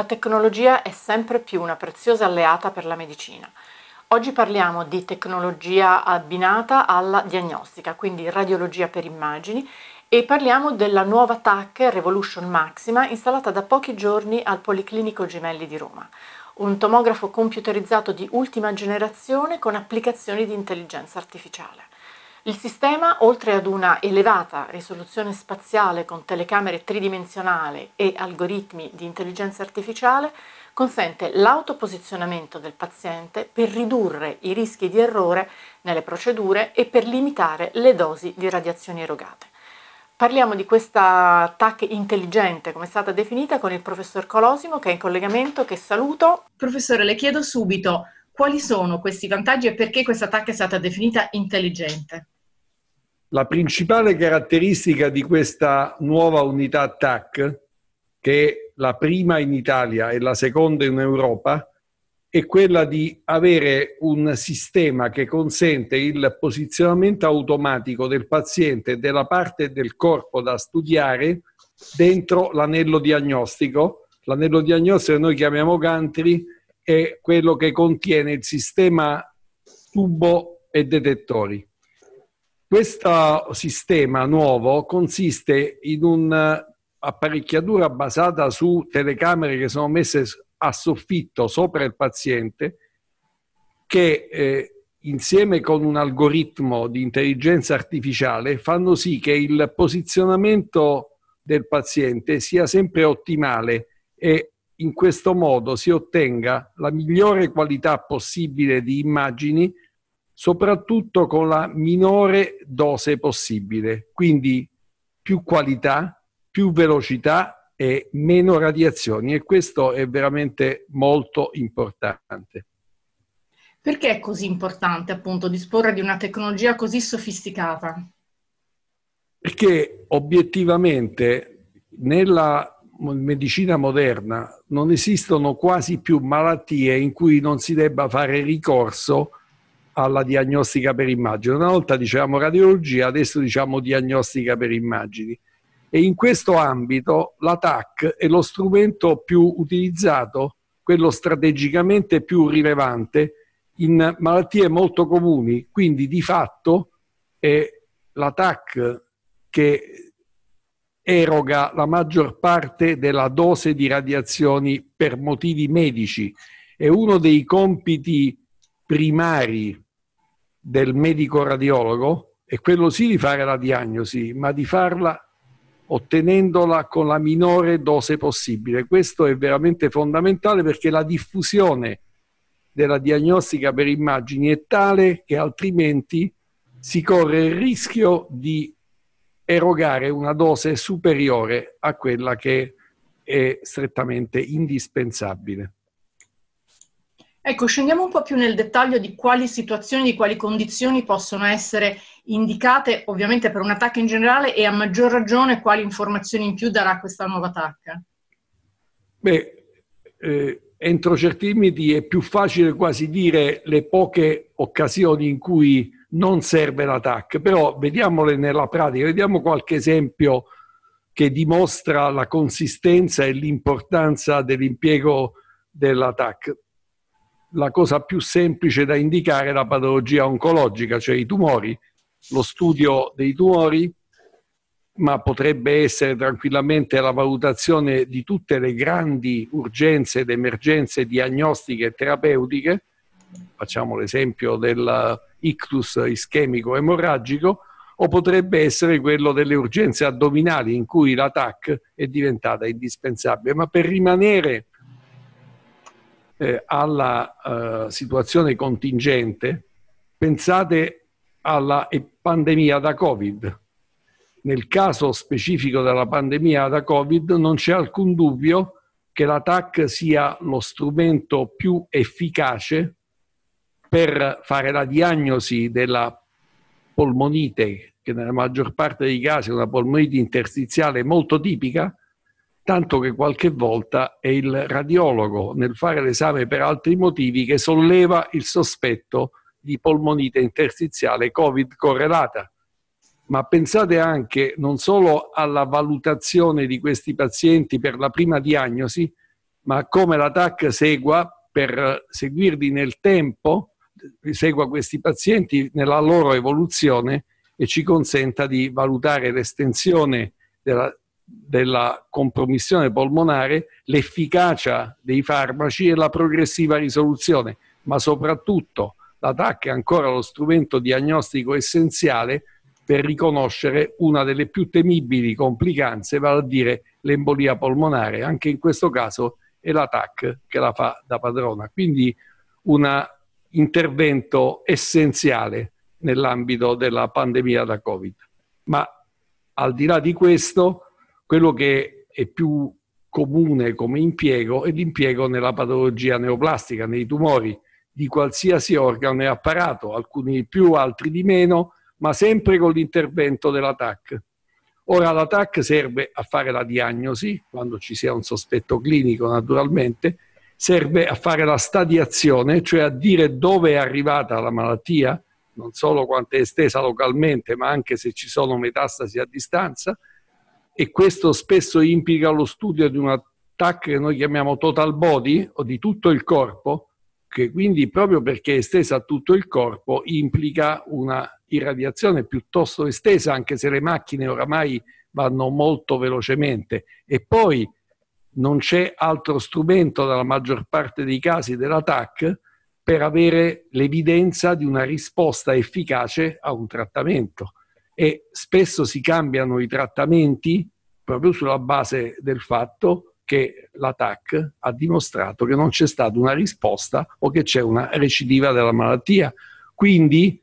la tecnologia è sempre più una preziosa alleata per la medicina. Oggi parliamo di tecnologia abbinata alla diagnostica, quindi radiologia per immagini e parliamo della nuova TAC Revolution Maxima installata da pochi giorni al Policlinico Gemelli di Roma, un tomografo computerizzato di ultima generazione con applicazioni di intelligenza artificiale. Il sistema, oltre ad una elevata risoluzione spaziale con telecamere tridimensionali e algoritmi di intelligenza artificiale, consente l'autoposizionamento del paziente per ridurre i rischi di errore nelle procedure e per limitare le dosi di radiazioni erogate. Parliamo di questa TAC intelligente, come è stata definita, con il professor Colosimo che è in collegamento, che saluto. Professore, le chiedo subito quali sono questi vantaggi e perché questa TAC è stata definita intelligente? La principale caratteristica di questa nuova unità TAC, che è la prima in Italia e la seconda in Europa, è quella di avere un sistema che consente il posizionamento automatico del paziente e della parte del corpo da studiare dentro l'anello diagnostico. L'anello diagnostico che noi chiamiamo Gantry è quello che contiene il sistema tubo e detettori questo sistema nuovo consiste in un'apparecchiatura eh, basata su telecamere che sono messe a soffitto sopra il paziente che eh, insieme con un algoritmo di intelligenza artificiale fanno sì che il posizionamento del paziente sia sempre ottimale e in questo modo si ottenga la migliore qualità possibile di immagini soprattutto con la minore dose possibile, quindi più qualità, più velocità e meno radiazioni e questo è veramente molto importante. Perché è così importante appunto disporre di una tecnologia così sofisticata? Perché obiettivamente nella medicina moderna non esistono quasi più malattie in cui non si debba fare ricorso alla diagnostica per immagini. Una volta dicevamo radiologia, adesso diciamo diagnostica per immagini. E in questo ambito la TAC è lo strumento più utilizzato, quello strategicamente più rilevante in malattie molto comuni. Quindi di fatto è la TAC che eroga la maggior parte della dose di radiazioni per motivi medici. È uno dei compiti primari del medico radiologo è quello sì di fare la diagnosi, ma di farla ottenendola con la minore dose possibile. Questo è veramente fondamentale perché la diffusione della diagnostica per immagini è tale che altrimenti si corre il rischio di erogare una dose superiore a quella che è strettamente indispensabile. Ecco, scendiamo un po' più nel dettaglio di quali situazioni, di quali condizioni possono essere indicate, ovviamente per un'attacca in generale e a maggior ragione quali informazioni in più darà questa nuova attacca. Beh, eh, entro certi limiti è più facile quasi dire le poche occasioni in cui non serve l'attacca, però vediamole nella pratica, vediamo qualche esempio che dimostra la consistenza e l'importanza dell'impiego dell'attacco la cosa più semplice da indicare è la patologia oncologica, cioè i tumori, lo studio dei tumori, ma potrebbe essere tranquillamente la valutazione di tutte le grandi urgenze ed emergenze diagnostiche e terapeutiche, facciamo l'esempio dell'ictus ischemico emorragico, o potrebbe essere quello delle urgenze addominali in cui la TAC è diventata indispensabile. Ma per rimanere eh, alla eh, situazione contingente, pensate alla pandemia da Covid. Nel caso specifico della pandemia da Covid non c'è alcun dubbio che la TAC sia lo strumento più efficace per fare la diagnosi della polmonite, che nella maggior parte dei casi è una polmonite interstiziale molto tipica, tanto che qualche volta è il radiologo nel fare l'esame per altri motivi che solleva il sospetto di polmonite interstiziale Covid correlata. Ma pensate anche non solo alla valutazione di questi pazienti per la prima diagnosi, ma come la TAC segua per seguirli nel tempo, segua questi pazienti nella loro evoluzione e ci consenta di valutare l'estensione della, della compromissione polmonare, l'efficacia dei farmaci e la progressiva risoluzione, ma soprattutto la TAC è ancora lo strumento diagnostico essenziale per riconoscere una delle più temibili complicanze, vale a dire l'embolia polmonare. Anche in questo caso è la TAC che la fa da padrona. Quindi un intervento essenziale nell'ambito della pandemia da Covid. Ma al di là di questo, quello che è più comune come impiego è l'impiego nella patologia neoplastica, nei tumori di qualsiasi organo e apparato, alcuni di più, altri di meno, ma sempre con l'intervento della TAC. Ora la TAC serve a fare la diagnosi, quando ci sia un sospetto clinico naturalmente, serve a fare la stadiazione, cioè a dire dove è arrivata la malattia, non solo quanto è estesa localmente, ma anche se ci sono metastasi a distanza, e questo spesso implica lo studio di un attacco che noi chiamiamo total body o di tutto il corpo, che quindi proprio perché è estesa a tutto il corpo implica una irradiazione piuttosto estesa, anche se le macchine oramai vanno molto velocemente. E poi non c'è altro strumento nella maggior parte dei casi dell'attack per avere l'evidenza di una risposta efficace a un trattamento e spesso si cambiano i trattamenti proprio sulla base del fatto che la TAC ha dimostrato che non c'è stata una risposta o che c'è una recidiva della malattia. Quindi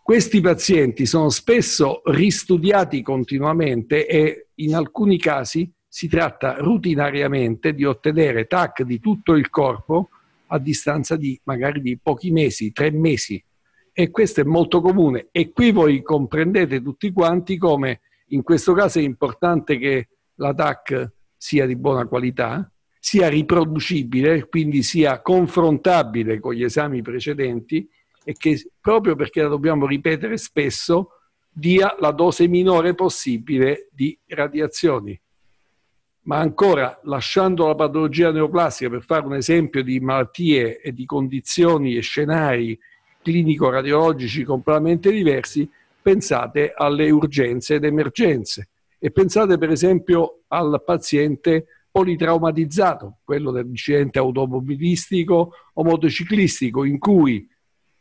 questi pazienti sono spesso ristudiati continuamente e in alcuni casi si tratta rutinariamente di ottenere TAC di tutto il corpo a distanza di magari di pochi mesi, tre mesi e questo è molto comune e qui voi comprendete tutti quanti come in questo caso è importante che la TAC sia di buona qualità, sia riproducibile, quindi sia confrontabile con gli esami precedenti e che proprio perché la dobbiamo ripetere spesso dia la dose minore possibile di radiazioni. Ma ancora, lasciando la patologia neoplastica per fare un esempio di malattie e di condizioni e scenari clinico-radiologici completamente diversi, pensate alle urgenze ed emergenze e pensate per esempio al paziente politraumatizzato, quello dell'incidente automobilistico o motociclistico in cui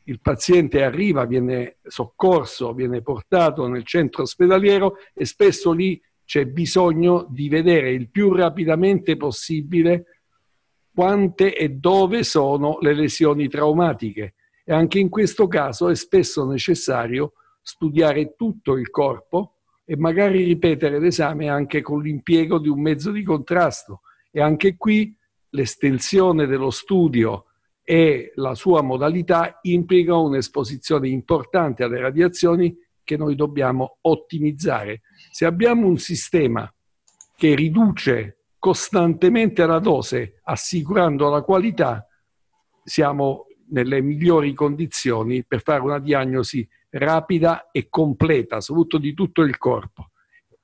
il paziente arriva, viene soccorso, viene portato nel centro ospedaliero e spesso lì c'è bisogno di vedere il più rapidamente possibile quante e dove sono le lesioni traumatiche e anche in questo caso è spesso necessario studiare tutto il corpo e magari ripetere l'esame anche con l'impiego di un mezzo di contrasto. E anche qui l'estensione dello studio e la sua modalità implica un'esposizione importante alle radiazioni che noi dobbiamo ottimizzare. Se abbiamo un sistema che riduce costantemente la dose assicurando la qualità, siamo nelle migliori condizioni per fare una diagnosi rapida e completa, soprattutto di tutto il corpo.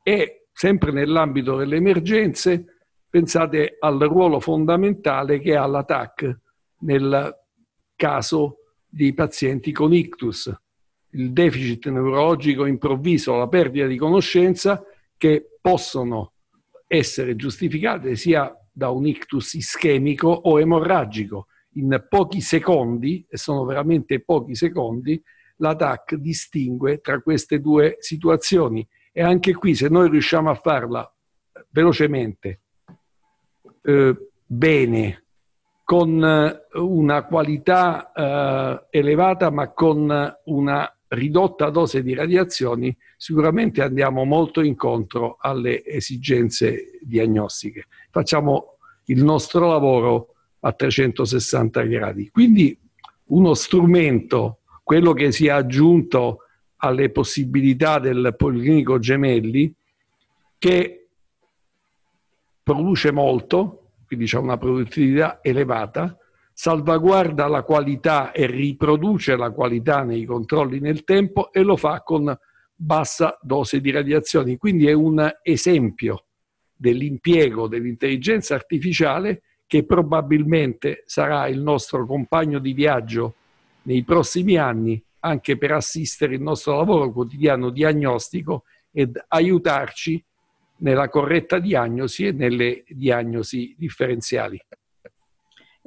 E sempre nell'ambito delle emergenze, pensate al ruolo fondamentale che ha l'ATAC nel caso di pazienti con ictus, il deficit neurologico improvviso, la perdita di conoscenza che possono essere giustificate sia da un ictus ischemico o emorragico in pochi secondi, e sono veramente pochi secondi, la TAC distingue tra queste due situazioni. E anche qui, se noi riusciamo a farla eh, velocemente, eh, bene, con eh, una qualità eh, elevata, ma con una ridotta dose di radiazioni, sicuramente andiamo molto incontro alle esigenze diagnostiche. Facciamo il nostro lavoro a 360 gradi. Quindi uno strumento, quello che si è aggiunto alle possibilità del Policlinico Gemelli, che produce molto, quindi c'è una produttività elevata, salvaguarda la qualità e riproduce la qualità nei controlli nel tempo e lo fa con bassa dose di radiazioni. Quindi è un esempio dell'impiego dell'intelligenza artificiale che probabilmente sarà il nostro compagno di viaggio nei prossimi anni anche per assistere il nostro lavoro quotidiano diagnostico ed aiutarci nella corretta diagnosi e nelle diagnosi differenziali.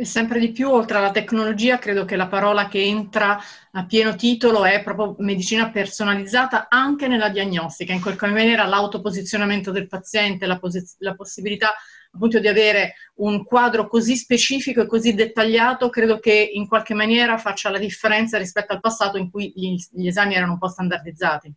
E sempre di più, oltre alla tecnologia, credo che la parola che entra a pieno titolo è proprio medicina personalizzata anche nella diagnostica, in qualche maniera l'autoposizionamento del paziente, la, pos- la possibilità appunto di avere un quadro così specifico e così dettagliato, credo che in qualche maniera faccia la differenza rispetto al passato in cui gli, gli esami erano un po' standardizzati.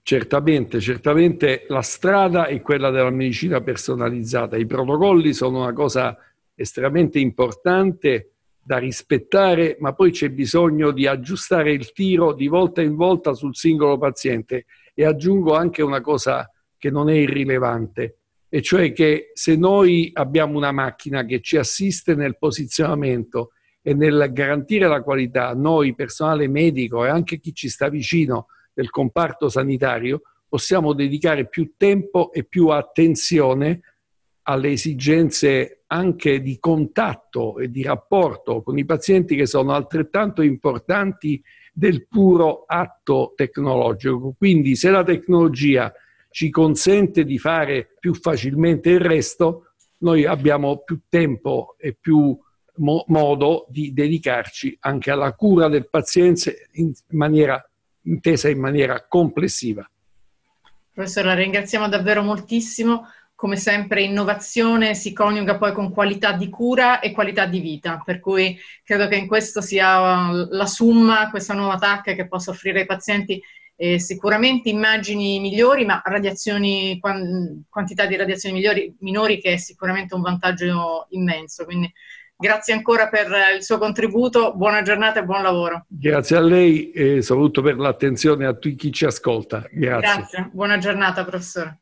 Certamente, certamente la strada è quella della medicina personalizzata, i protocolli sono una cosa estremamente importante da rispettare, ma poi c'è bisogno di aggiustare il tiro di volta in volta sul singolo paziente. E aggiungo anche una cosa che non è irrilevante, e cioè che se noi abbiamo una macchina che ci assiste nel posizionamento e nel garantire la qualità, noi, personale medico e anche chi ci sta vicino del comparto sanitario, possiamo dedicare più tempo e più attenzione alle esigenze anche di contatto e di rapporto con i pazienti che sono altrettanto importanti del puro atto tecnologico. Quindi se la tecnologia ci consente di fare più facilmente il resto, noi abbiamo più tempo e più mo- modo di dedicarci anche alla cura del paziente in maniera intesa in maniera complessiva. Professore, la ringraziamo davvero moltissimo come sempre innovazione si coniuga poi con qualità di cura e qualità di vita, per cui credo che in questo sia uh, la summa, questa nuova TAC che possa offrire ai pazienti eh, sicuramente immagini migliori, ma quantità di radiazioni migliori, minori che è sicuramente un vantaggio immenso. Quindi grazie ancora per il suo contributo, buona giornata e buon lavoro. Grazie a lei e saluto per l'attenzione a tutti chi ci ascolta. Grazie, grazie. buona giornata professore.